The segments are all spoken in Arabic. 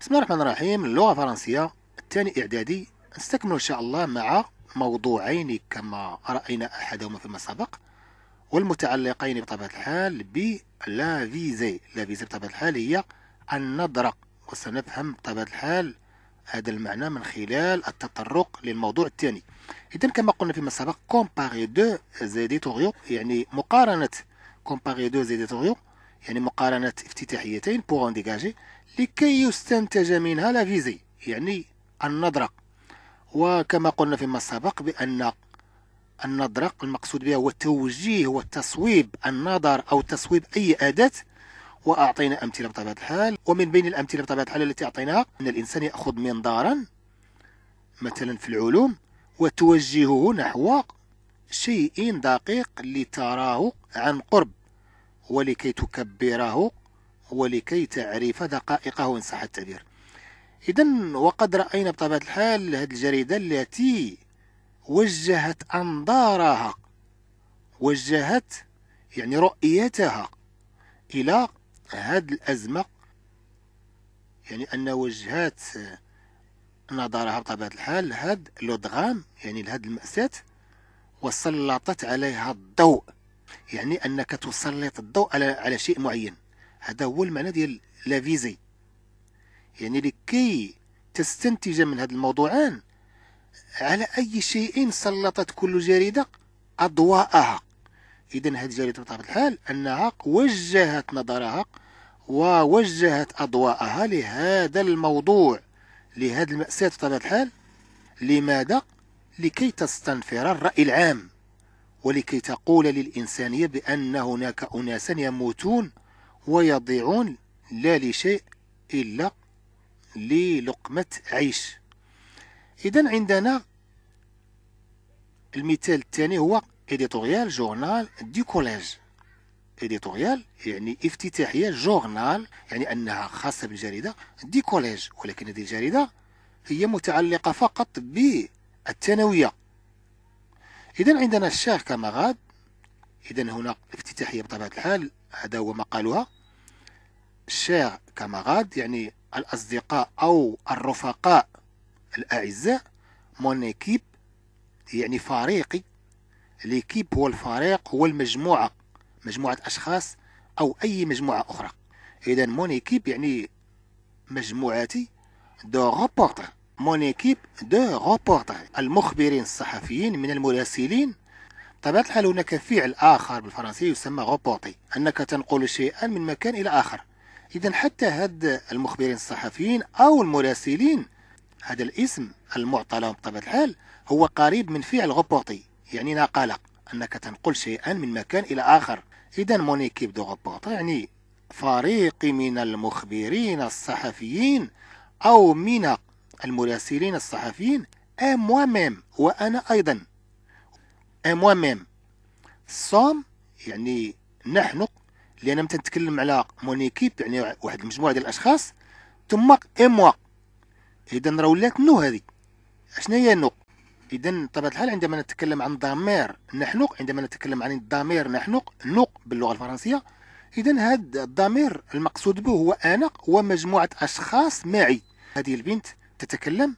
بسم الله الرحمن الرحيم اللغة الفرنسية الثاني إعدادي نستكمل إن شاء الله مع موضوعين كما رأينا أحدهما فيما سبق والمتعلقين بطبيعة الحال ب لا فيزي لا فيزي بطبيعة الحال هي النظرة وسنفهم بطبيعة الحال هذا المعنى من خلال التطرق للموضوع الثاني إذا كما قلنا فيما سبق كومباري دو زيديتوريو يعني مقارنة كومباري دو زيديتوريو يعني مقارنة افتتاحيتين بوغون ديجاجي لكي يستنتج منها لا فيزي يعني النظره وكما قلنا فيما سبق بأن النظره المقصود بها هو التوجيه والتصويب النظر أو تصويب أي أداة وأعطينا أمثلة بطبيعة الحال ومن بين الأمثلة بطبيعة الحال التي أعطيناها أن الإنسان يأخذ منظارا مثلا في العلوم وتوجهه نحو شيء دقيق لتراه عن قرب ولكي تكبره ولكي تعرف دقائقه إن صح التعبير إذا وقد رأينا بطبيعة الحال هذه الجريدة التي وجهت أنظارها وجهت يعني رؤيتها إلى هذه الأزمة يعني أن وجهات نظرها بطبيعة الحال هاد لودغام يعني لهاد المأساة وسلطت عليها الضوء يعني أنك تسلط الضوء على على شيء معين هذا هو المعنى ديال لا فيزي يعني لكي تستنتج من هذا الموضوعان على أي شيء سلطت كل جريدة أضواءها إذا هذه الجريدة بطبيعة الحال أنها وجهت نظرها ووجهت أضواءها لهذا الموضوع لهذه المأساة بطبيعة الحال لماذا؟ لكي تستنفر الرأي العام ولكي تقول للإنسانية بأن هناك أناسا يموتون ويضيعون لا لشيء إلا للقمة عيش إذا عندنا المثال الثاني هو إديتوريال جورنال دي كوليج إديتوريال يعني افتتاحية جورنال يعني أنها خاصة بالجريدة دي كوليج ولكن هذه الجريدة هي متعلقة فقط بالثانوية إذا عندنا الشاه كما غاد إذا هنا افتتاحية بطبيعة الحال هذا هو ما قالوها الشاه كما غاد يعني الأصدقاء أو الرفقاء الأعزاء مون إيكيب يعني فريقي ليكيب هو الفريق هو المجموعة مجموعة أشخاص أو أي مجموعة أخرى إذا مون إيكيب يعني مجموعتي دو غوبورتر مون ايكيب دو روبورتاج المخبرين الصحفيين من المراسلين بطبيعة الحال هناك فعل آخر بالفرنسية يسمى غوبورتي أنك تنقل شيئا من مكان إلى آخر إذا حتى هاد المخبرين الصحفيين أو المراسلين هذا الاسم المعطى لهم بطبيعة الحال هو قريب من فعل غوبورتي يعني نقلة أنك تنقل شيئا من مكان إلى آخر إذا مون إيكيب دو غوبورتي يعني فريق من المخبرين الصحفيين أو من المراسلين الصحفيين a موا ميم وأنا أيضا موا ميم صوم يعني نحن لأن متى نتكلم على مونيكيب يعني واحد المجموعة ديال الأشخاص ثم إموا إذا راه ولات نو هذه أشنا هي نو إذا بطبيعة الحال عندما نتكلم عن ضمير نحن عندما نتكلم عن الضمير نحن نو باللغة الفرنسية إذا هذا الضمير المقصود به هو أنا ومجموعة أشخاص معي هذه البنت تتكلم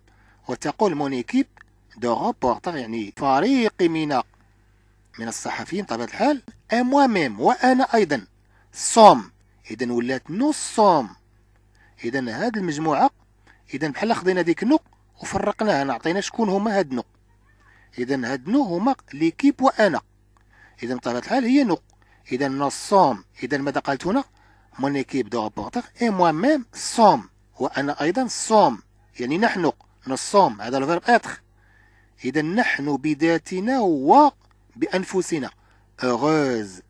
وتقول مون ايكيب دو غوبورتر يعني فريق من من الصحفيين طبعا الحال اموا ميم وانا ايضا صوم اذا ولات نو صوم اذا هاد المجموعه اذا بحال خدينا ديك نو وفرقناها نعطينا شكون هما هاد نو اذا هاد نو هما ليكيب وانا اذا بطبيعه الحال هي نو اذا نو صوم اذا ماذا قالت هنا مون ايكيب دو غوبورتر اي موا ميم صوم وانا ايضا صوم يعني نحن نصوم هذا الفيرب اتخ إذا نحن بذاتنا وبأنفسنا أغاز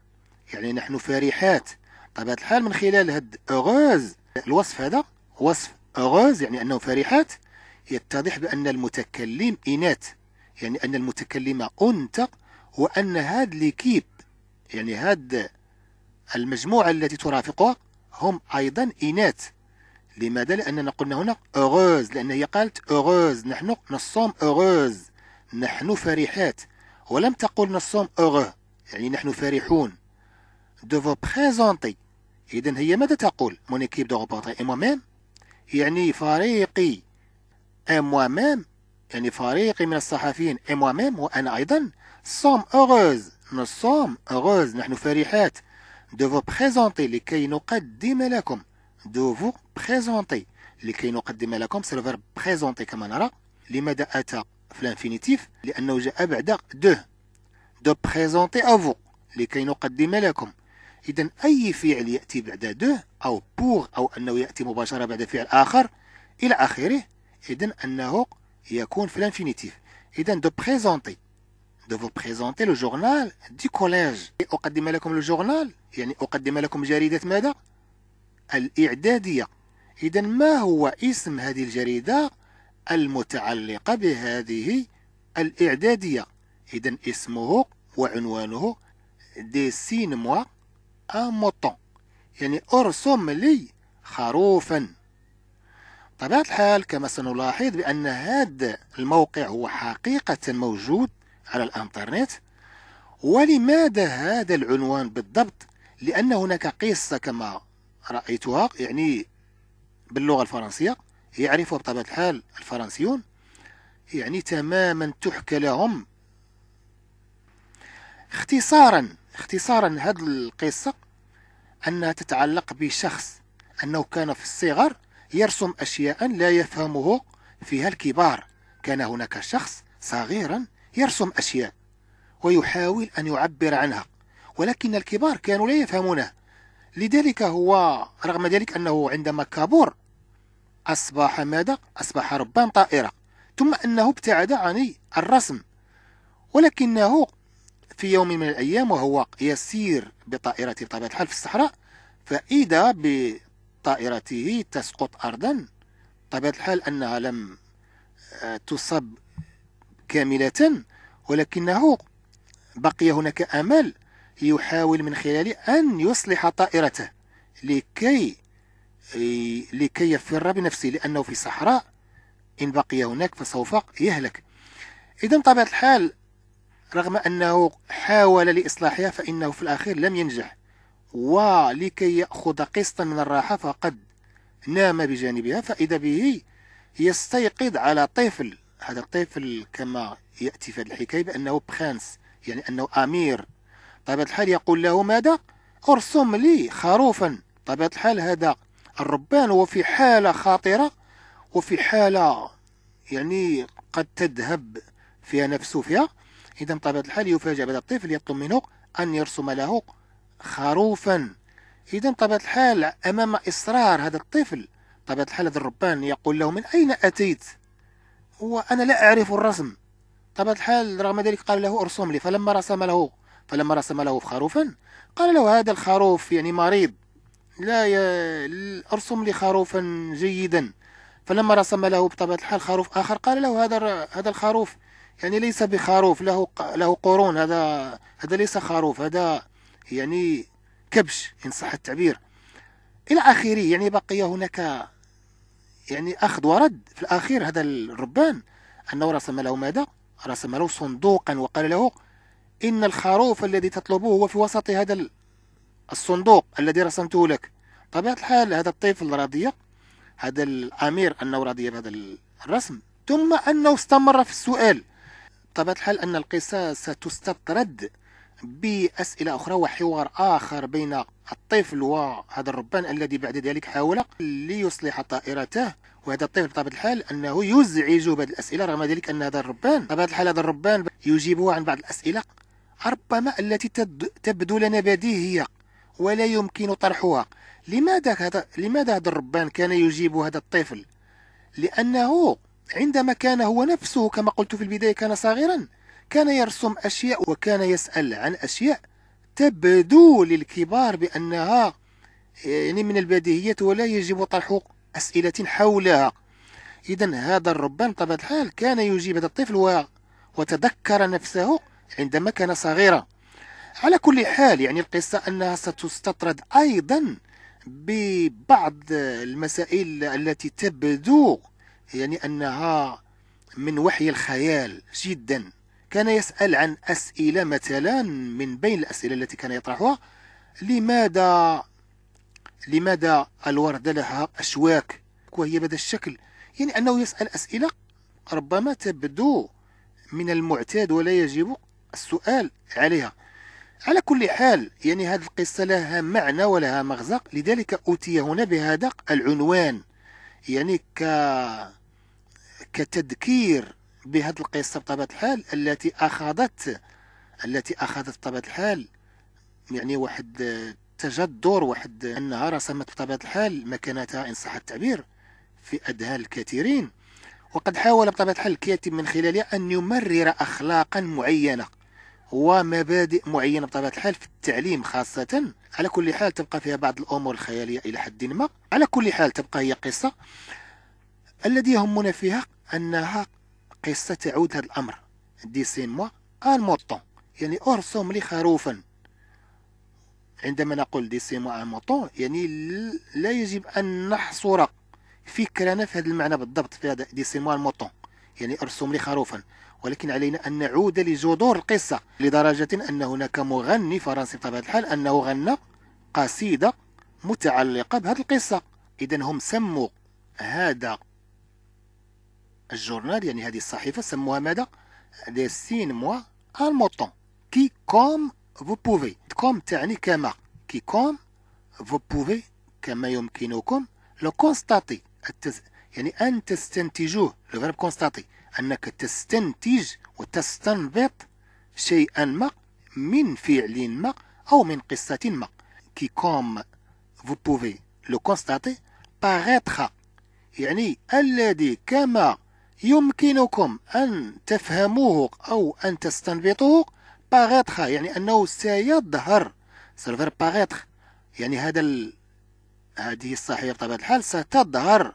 يعني نحن فرحات طبعا الحال من خلال هاد أغاز الوصف هذا وصف أغاز يعني أنه فرحات يتضح بأن المتكلم إناث يعني أن المتكلمة أنثى وأن هاد ليكيب يعني هاد المجموعة التي ترافقها هم أيضا إناث لماذا؟ لأننا قلنا هنا أغوز لأن هي قالت أغوز نحن نصوم أغوز نحن فرحات ولم تقل نصوم أغه يعني نحن فرحون دو فو بريزونتي إذا هي ماذا تقول مون إيكيب دو روبورتاج موا ميم يعني فريقي موا ميم يعني فريقي من الصحفيين موا ميم وأنا أيضا صوم أغوز نصوم أغوز نحن فرحات دو فو بريزونتي لكي نقدم لكم دو فو بريزونتي اللي كاين نقدمها لكم سيرفر بريزونتي كما نرى لماذا اتى في الانفينيتيف لانه جاء بعد دو دو بريزونتي افو لكي نقدم لكم اذا اي فعل ياتي بعد دو او بور او انه ياتي مباشره بعد فعل اخر الى اخره اذا انه يكون في الانفينيتيف اذا دو بريزونتي دو فو بريزونتي لو جورنال دي كوليج أقدم لكم الجورنال يعني أقدم لكم جريدة ماذا؟ الإعدادية إذا ما هو اسم هذه الجريدة المتعلقة بهذه الإعدادية إذا اسمه وعنوانه ديسين موا موطون يعني أرسم لي خروفا طبيعة الحال كما سنلاحظ بأن هذا الموقع هو حقيقة موجود على الانترنت ولماذا هذا العنوان بالضبط لأن هناك قصة كما رأيتها يعني باللغة الفرنسية يعرفها يعني بطبيعة الحال الفرنسيون يعني تماما تحكى لهم اختصارا اختصارا هذه القصة أنها تتعلق بشخص أنه كان في الصغر يرسم أشياء لا يفهمه فيها الكبار كان هناك شخص صغيرا يرسم أشياء ويحاول أن يعبر عنها ولكن الكبار كانوا لا يفهمونه لذلك هو رغم ذلك أنه عندما كبر أصبح ماذا؟ أصبح ربان طائرة ثم أنه ابتعد عن الرسم ولكنه في يوم من الأيام وهو يسير بطائرته بطبيعة الحال في الصحراء فإذا بطائرته تسقط أرضا بطبيعة الحال أنها لم آه، تصب كاملة ولكنه بقي هناك أمل يحاول من خلاله أن يصلح طائرته لكي لكي يفر بنفسه لأنه في صحراء إن بقي هناك فسوف يهلك إذا طبيعة الحال رغم أنه حاول لإصلاحها فإنه في الأخير لم ينجح ولكي يأخذ قسطا من الراحة فقد نام بجانبها فإذا به يستيقظ على طفل هذا الطفل كما يأتي في الحكاية بأنه بخانس يعني أنه أمير طبيعة الحال يقول له ماذا ارسم لي خروفا طبيعة الحال هذا الربان هو في حالة خطرة وفي حالة يعني قد تذهب فيها نفسه فيها إذا بطبيعة طيب الحال يفاجأ بهذا الطفل يطلب منه أن يرسم له خروفا إذا بطبيعة طيب الحال أمام إصرار هذا الطفل بطبيعة طيب الحال هذا الربان يقول له من أين أتيت وأنا لا أعرف الرسم بطبيعة الحال رغم ذلك قال له ارسم لي فلما رسم له فلما رسم له خروفا قال له هذا الخروف يعني مريض لا ي... ارسم لي خروفا جيدا فلما رسم له بطبيعة الحال خروف آخر قال له هذا هذا الخروف يعني ليس بخروف له له قرون هذا هذا ليس خروف هذا يعني كبش إن صح التعبير إلى آخره يعني بقي هناك يعني أخذ ورد في الأخير هذا الربان أنه رسم له ماذا؟ رسم له صندوقا وقال له إن الخروف الذي تطلبه هو في وسط هذا الصندوق الذي رسمته لك طبيعة الحال هذا الطفل رضي هذا الأمير أنه رضي بهذا الرسم ثم أنه استمر في السؤال بطبيعة الحال أن القصة ستستطرد بأسئلة أخرى وحوار آخر بين الطفل وهذا الربان الذي بعد ذلك حاول ليصلح طائرته وهذا الطفل بطبيعة الحال أنه يزعج بعض الأسئلة رغم ذلك أن هذا الربان بطبيعة الحال هذا الربان يجيبه عن بعض الأسئلة ربما التي تبدو لنا بديهية ولا يمكن طرحها لماذا هذا لماذا هذا الربان كان يجيب هذا الطفل لأنه عندما كان هو نفسه كما قلت في البداية كان صغيرا كان يرسم أشياء وكان يسأل عن أشياء تبدو للكبار بأنها يعني من البديهيات ولا يجب طرح أسئلة حولها إذا هذا الربان طبعا الحال كان يجيب هذا الطفل وتذكر نفسه عندما كان صغيرا على كل حال يعني القصة أنها ستستطرد أيضا ببعض المسائل التي تبدو يعني أنها من وحي الخيال جدا كان يسأل عن أسئلة مثلا من بين الأسئلة التي كان يطرحها لماذا لماذا الوردة لها أشواك وهي بهذا الشكل يعني أنه يسأل أسئلة ربما تبدو من المعتاد ولا يجب السؤال عليها على كل حال يعني هذه القصة لها معنى ولها مغزى لذلك أتي هنا بهذا العنوان يعني ك كتذكير بهذه القصة بطبيعة الحال التي أخذت التي أخذت بطبيعة الحال يعني واحد تجدر واحد أنها رسمت بطبيعة الحال مكانتها إن صح التعبير في أذهان الكثيرين وقد حاول بطبيعة الحال الكاتب من خلالها أن يمرر أخلاقا معينة مبادئ معينة بطبيعة الحال في التعليم خاصة على كل حال تبقى فيها بعض الأمور الخيالية إلى حد ما على كل حال تبقى هي قصة الذي يهمنا فيها أنها قصة تعود هذا الأمر ديسين موا ان موطون يعني أرسم لي خروفا عندما نقول ديسين موا ان موطون يعني لا يجب أن نحصر فكرنا في هذا المعنى بالضبط في هذا ديسين موا ان موطون يعني أرسم لي خروفا ولكن علينا أن نعود لجذور القصة لدرجة أن هناك مغني فرنسي بطبيعة الحال أنه غنى قصيدة متعلقة بهذه القصة إذا هم سموا هذا الجورنال يعني هذه الصحيفة سموها ماذا؟ دي سين موا الموطون كي كوم فو بوفي كوم تعني كما كي كوم فو بوفي كما يمكنكم لو كونستاتي التز... يعني أن تستنتجوه الغرب كونستاتي أنك تستنتج وتستنبط شيئا ما من فعل ما أو من قصة ما كي كوم فو بوفي لو كونستاتي paraître يعني الذي كما يمكنكم أن تفهموه أو أن تستنبطوه paraître يعني أنه سيظهر سيرفر paraître يعني هذا ال... هذه الصحية بطبيعة الحال ستظهر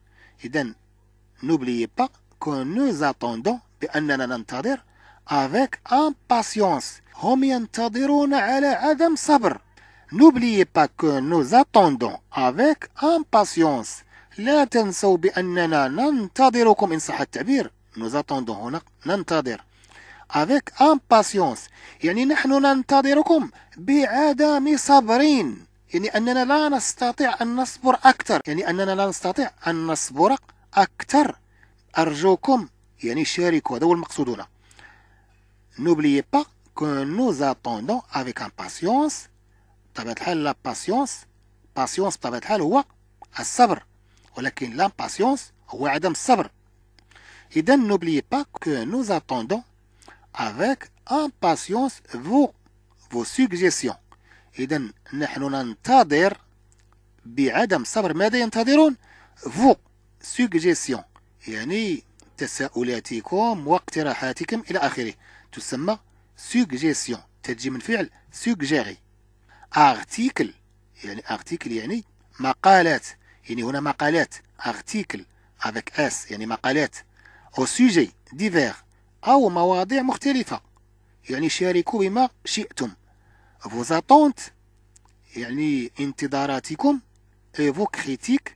إذن نوبليي با كو نو زاتوندون بأننا ننتظر افيك امباسيونس هم ينتظرون على عدم صبر نوبليي با كو نو زاتوندون افيك امباسيونس لا تنسوا بأننا ننتظركم إن صح التعبير نو زاتوندون هنا ننتظر avec impatience يعني نحن ننتظركم بعدم صبرين يعني أننا لا نستطيع أن نصبر أكثر يعني أننا لا نستطيع أن نصبر أكثر أرجوكم يعني شاركوا هذا هو المقصود هنا N'oubliez pas que nous attendons avec impatience بطبيعة الحال لا باسيونس باسيونس بطبيعة الحال هو الصبر ولكن لا باسيونس هو عدم الصبر إذا n'oubliez pas que nous attendons avec impatience vos vos suggestions إذا نحن ننتظر بعدم صبر ماذا ينتظرون؟ فو سوجيسيون يعني تساؤلاتكم واقتراحاتكم إلى آخره تسمى سوجيسيون تجي من فعل سوجيري أرتيكل يعني أرتيكل يعني مقالات يعني هنا مقالات أرتيكل افيك اس يعني مقالات أو سوجي ديفير أو مواضيع مختلفة يعني شاركوا بما شئتم vos attentes يعني انتظاراتكم vos critiques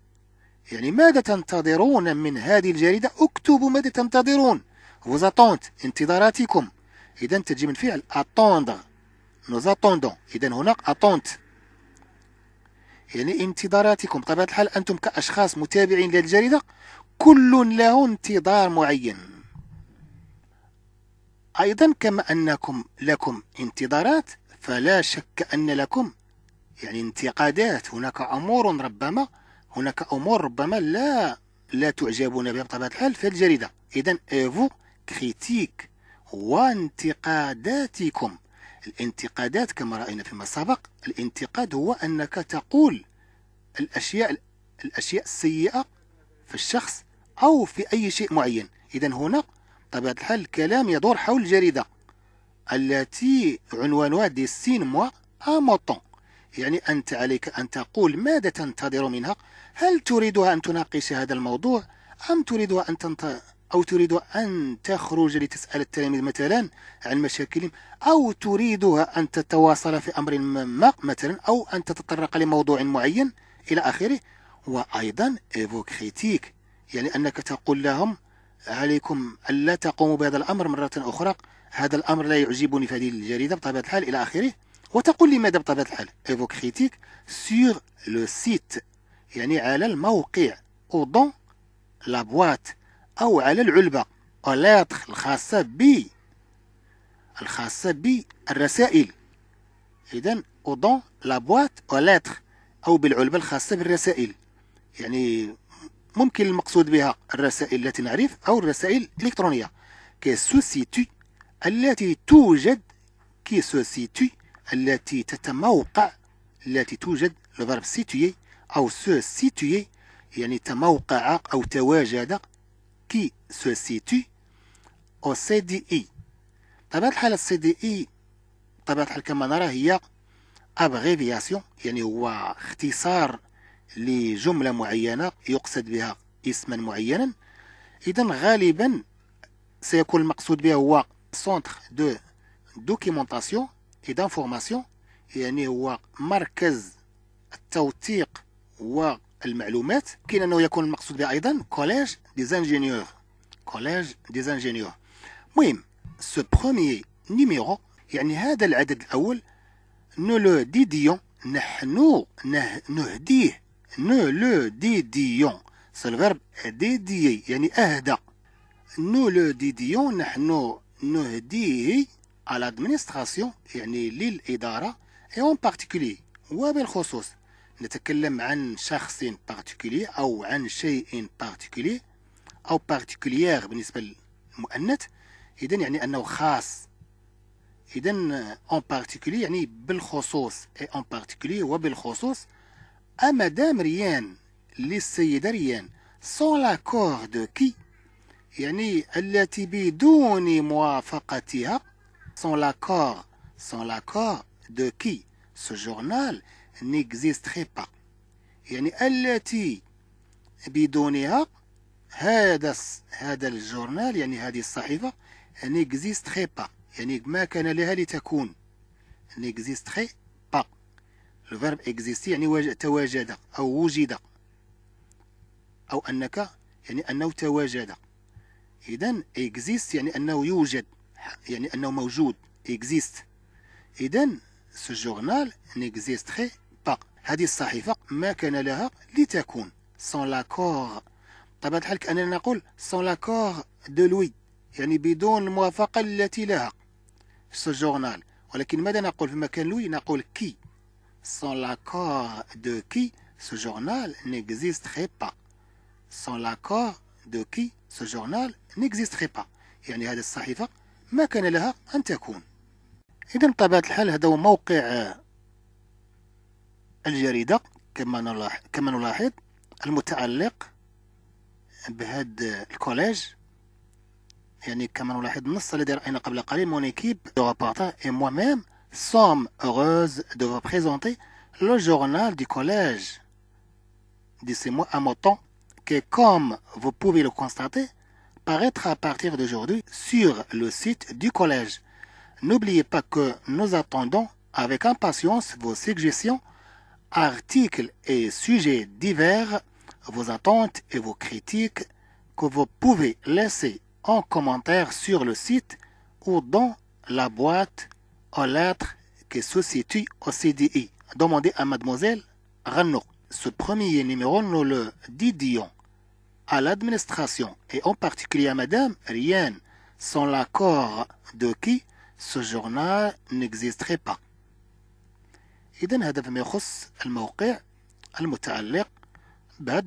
يعني ماذا تنتظرون من هذه الجريدة اكتبوا ماذا تنتظرون vos attentes انتظاراتكم إذا تجي من فعل attendre nous attendons إذا هناك attente يعني انتظاراتكم بطبيعة الحال أنتم كأشخاص متابعين للجريدة كل له انتظار معين أيضا كما أنكم لكم انتظارات فلا شك أن لكم يعني انتقادات هناك أمور ربما هناك أمور ربما لا لا تعجبون بها بطبيعة الحال في الجريدة إذا إيفو كريتيك وانتقاداتكم الانتقادات كما رأينا فيما سبق الانتقاد هو أنك تقول الأشياء الأشياء السيئة في الشخص أو في أي شيء معين إذا هنا طبيعة الحال الكلام يدور حول الجريدة التي عنوانها دي سين موا اموطون يعني أنت عليك أن تقول ماذا تنتظر منها هل تريدها أن تناقش هذا الموضوع أم تريدها أن تنت... أو تريد أن تخرج لتسأل التلاميذ مثلا عن مشاكلهم أو تريدها أن تتواصل في أمر ما مثلا أو أن تتطرق لموضوع معين إلى آخره وأيضا إيفو كريتيك يعني أنك تقول لهم عليكم ألا تقوموا بهذا الأمر مرة أخرى هذا الأمر لا يعجبني في هذه الجريدة بطبيعة الحال إلى آخره وتقول لي ماذا بطبيعة الحال إيفو كريتيك سور لو سيت يعني على الموقع أو دون لا بواط أو على العلبة ألاتر الخاصة ب الخاصة بالرسائل إذا أو دون لا بواط ألاتر أو بالعلبة الخاصة بالرسائل يعني ممكن المقصود بها الرسائل التي نعرف أو الرسائل الإلكترونية كي سوسيتي التي توجد كي سو سيتي التي تتموقع التي توجد الفرب سيتي أو سو سيتي يعني تموقع أو تواجد كي سو سيتي أو سي دي إي طبعا الحال السي دي إي طبعا الحال كما نرى هي ابغيفياسيون يعني هو اختصار لجملة معينة يقصد بها اسما معينا إذا غالبا سيكون المقصود بها هو centre de documentation et d'information يعني هو مركز التوثيق والمعلومات كاين انه يكون المقصود به ايضا كوليج دي le كوليج دي ingénieurs المهم سو le نيميرو يعني هذا العدد الاول نو لو ديديون نحن نهديه نو لو ديديون نهديه على الادمنستراسيون يعني للإدارة اي اون بارتيكولي وبالخصوص نتكلم عن شخص بارتيكولي أو عن شيء بارتيكولي أو بارتيكولير بالنسبة للمؤنث إذا يعني أنه خاص إذا اون بارتيكولي يعني بالخصوص اي اون بارتيكولي وبالخصوص أمدام ريان للسيدة ريان سون لاكور دو كي يعني التي بدون موافقتها sans l'accord sans l'accord de qui ce journal n'existerait pas يعني التي بدونها هذا هذا الجورنال يعني هذه الصحيفة n'existerait با يعني ما كان لها لتكون با pas الفيرب اكزيستي يعني تواجد أو وجد أو أنك يعني أنه تواجد إذا exist يعني أنه يوجد يعني أنه موجود exist إذا ce journal n'existerait pas هذه الصحيفة ما كان لها لتكون sans l'accord طبعا الحال كأننا نقول sans l'accord de lui يعني بدون الموافقة التي لها ce journal ولكن ماذا نقول في مكان لوي نقول كي sans l'accord de qui ce journal n'existerait pas sans l'accord de qui ce journal n'existerait pas يعني هذه الصحيفة ما كان لها أن تكون إذا بطبيعة الحال هذا هو موقع آه، الجريدة كما نلاحظ, كما نلاحظ المتعلق بهذا الكوليج يعني كما نلاحظ النص الذي رأينا قبل قليل مون ايكيب دو reporters اي موا ميم سوم اوغوز دو بريزونتي لو جورنال دي كوليج دي سي موا à mon que, comme vous pouvez le constater, paraîtra à partir d'aujourd'hui sur le site du collège. N'oubliez pas que nous attendons avec impatience vos suggestions, articles et sujets divers, vos attentes et vos critiques que vous pouvez laisser en commentaire sur le site ou dans la boîte aux lettres qui se situe au CDI. Demandez à mademoiselle Renault. Ce premier numéro, nous le dion à l'administration et en particulier à Madame rien Sans l'accord de qui, ce journal n'existerait pas. إذا هذا فيما يخص الموقع المتعلق بهذه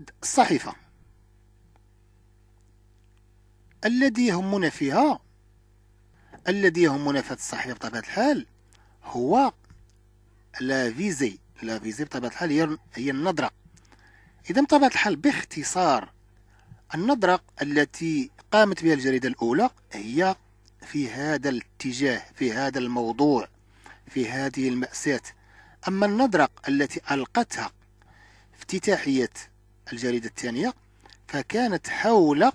الذي فيها الذي في الصحيفة بطبيعة هو فيزي بطبيعه الحال هي النظرة اذا بطبيعه الحال باختصار النظرة التي قامت بها الجريده الاولى هي في هذا الاتجاه في هذا الموضوع في هذه المأساة أما النظرة التي ألقتها افتتاحية الجريدة الثانية فكانت حول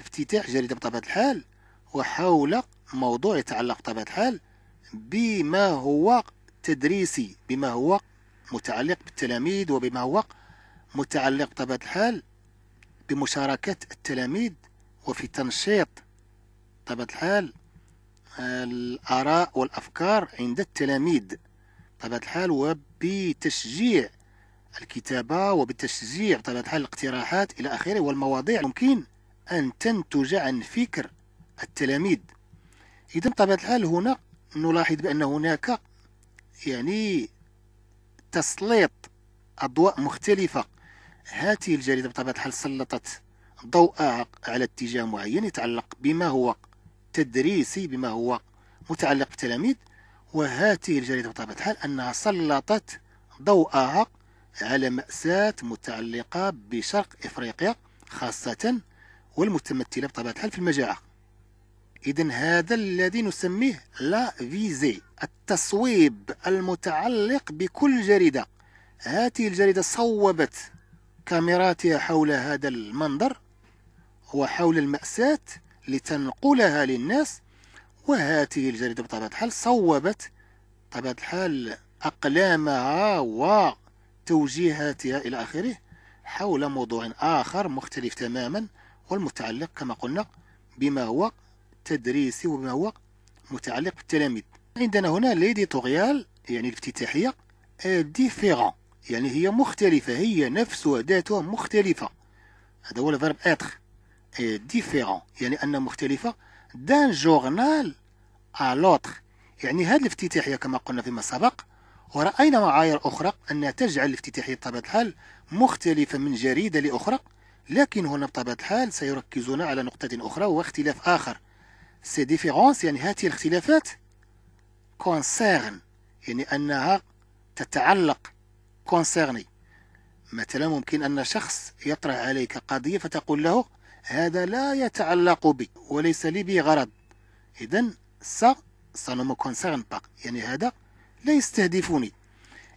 افتتاح جريدة بطبيعة الحال وحول موضوع يتعلق بطبيعة الحال بما هو تدريسي بما هو متعلق بالتلاميذ وبما هو متعلق بطبيعة الحال بمشاركة التلاميذ وفي تنشيط بطبيعة الحال الآراء والأفكار عند التلاميذ بطبيعة الحال وبتشجيع الكتابة وبتشجيع بطبيعة الحال الاقتراحات إلى آخره والمواضيع يمكن أن تنتج عن فكر التلاميذ إذا بطبيعة الحال هنا نلاحظ بأن هناك يعني تسليط أضواء مختلفة هذه الجريدة بطبيعة الحال سلطت ضوءها على اتجاه معين يتعلق بما هو تدريسي بما هو متعلق بالتلاميذ وهذه الجريدة بطبيعة الحال أنها سلطت ضوءها على مأساة متعلقة بشرق إفريقيا خاصة والمتمثلة بطبيعة الحال في المجاعة إذا هذا الذي نسميه لا فيزي التصويب المتعلق بكل جريدة هذه الجريدة صوبت كاميراتها حول هذا المنظر وحول المأساة لتنقلها للناس وهذه الجريدة بطبيعة الحال صوبت بطبيعة الحال أقلامها وتوجيهاتها إلى آخره حول موضوع آخر مختلف تماما والمتعلق كما قلنا بما هو تدريسي وما هو متعلق بالتلاميذ عندنا هنا ليديتوريال يعني الافتتاحية ديفيرون آه، يعني هي مختلفة هي نفسها ذاتها مختلفة هذا هو الفيرب اتر ديفيرون يعني أنها مختلفة دان جورنال الوتر يعني هذه الافتتاحية كما قلنا فيما سبق ورأينا معايير أخرى أنها تجعل الافتتاحية بطبيعة الحال مختلفة من جريدة لأخرى لكن هنا بطبيعة الحال سيركزون على نقطة أخرى واختلاف آخر سي ديفيرونس يعني هاتي الاختلافات كونسيرن يعني أنها تتعلق كونسيرني مثلا ممكن أن شخص يطرح عليك قضية فتقول له هذا لا يتعلق بي وليس لي به غرض إذا سا سا نو كونسيرن با يعني هذا لا يستهدفني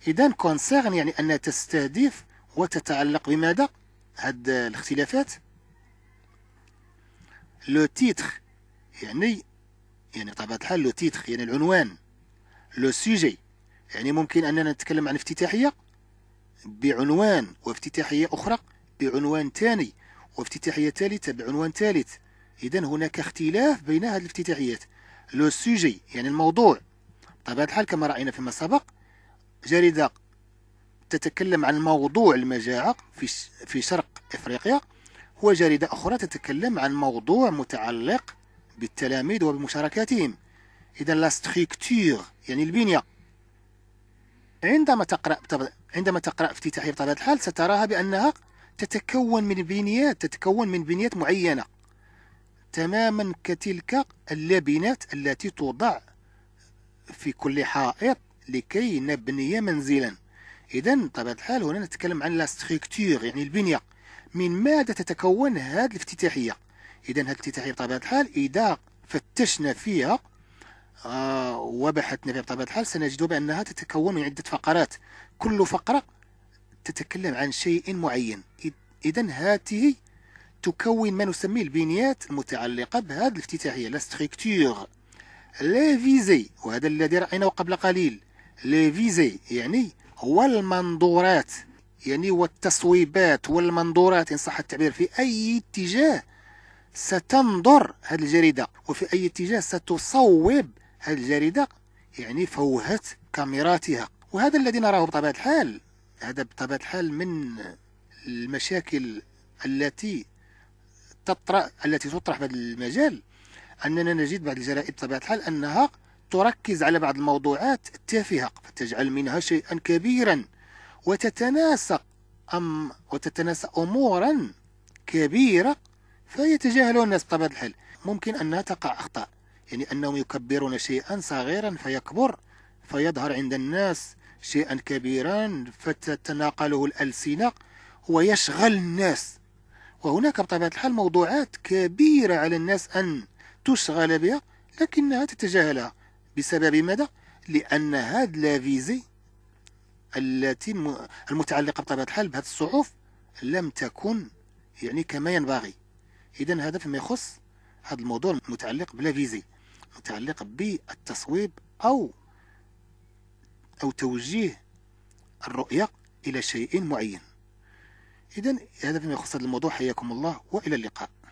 إذا كونسيرن يعني أنها تستهدف وتتعلق بماذا؟ هاد الاختلافات لو تيتر يعني يعني طبعا الحال لو تيتخ يعني العنوان لو سيجي يعني ممكن أننا نتكلم عن افتتاحية بعنوان وافتتاحية أخرى بعنوان ثاني وافتتاحية ثالثة بعنوان ثالث إذا هناك اختلاف بين هذه الافتتاحيات لو سيجي يعني الموضوع طبعا الحال كما رأينا فيما سبق جريدة تتكلم عن موضوع المجاعة في في شرق إفريقيا وجريدة أخرى تتكلم عن موضوع متعلق بالتلاميذ وبمشاركاتهم إذا لا ستخيكتور يعني البنية عندما تقرأ عندما تقرأ افتتاحية بطبيعة الحال ستراها بأنها تتكون من بنيات تتكون من بنيات معينة تماما كتلك اللبنات التي توضع في كل حائط لكي نبني منزلا إذا بطبيعة الحال هنا نتكلم عن لا يعني البنية من ماذا تتكون هذه الافتتاحية إذا هذه الافتتاحية بطبيعة الحال إذا فتشنا فيها آه وبحثنا فيها بطبيعة الحال سنجد بأنها تتكون من عدة فقرات كل فقرة تتكلم عن شيء معين إذا هاته تكون ما نسميه البنيات المتعلقة بهذه الافتتاحية لا ستريكتور لا فيزي وهذا الذي رأيناه قبل قليل لي فيزي يعني هو المنظورات يعني والتصويبات والمنظورات إن صح التعبير في أي اتجاه ستنظر هذه الجريدة وفي أي اتجاه ستصوب هذه الجريدة يعني فوهة كاميراتها وهذا الذي نراه بطبيعة الحال هذا بطبيعة الحال من المشاكل التي تطرأ التي تطرح في هذا المجال أننا نجد بعض الجرائد بطبيعة الحال أنها تركز على بعض الموضوعات التافهة فتجعل منها شيئا كبيرا وتتناسى أم وتتناسى أمورا كبيرة فيتجاهلون الناس بطبيعة الحال ممكن أنها تقع أخطاء يعني أنهم يكبرون شيئا صغيرا فيكبر فيظهر عند الناس شيئا كبيرا فتتناقله الألسنة ويشغل الناس وهناك بطبيعة الحال موضوعات كبيرة على الناس أن تشغل بها لكنها تتجاهلها بسبب ماذا؟ لأن هذا لافيزي التي المتعلقة بطبيعة الحال بهذه الصحف لم تكن يعني كما ينبغي اذا هذا فيما يخص هذا الموضوع المتعلق بلا فيزي متعلق بالتصويب او او توجيه الرؤية الى شيء معين اذا هذا فيما يخص هذا الموضوع حياكم الله والى اللقاء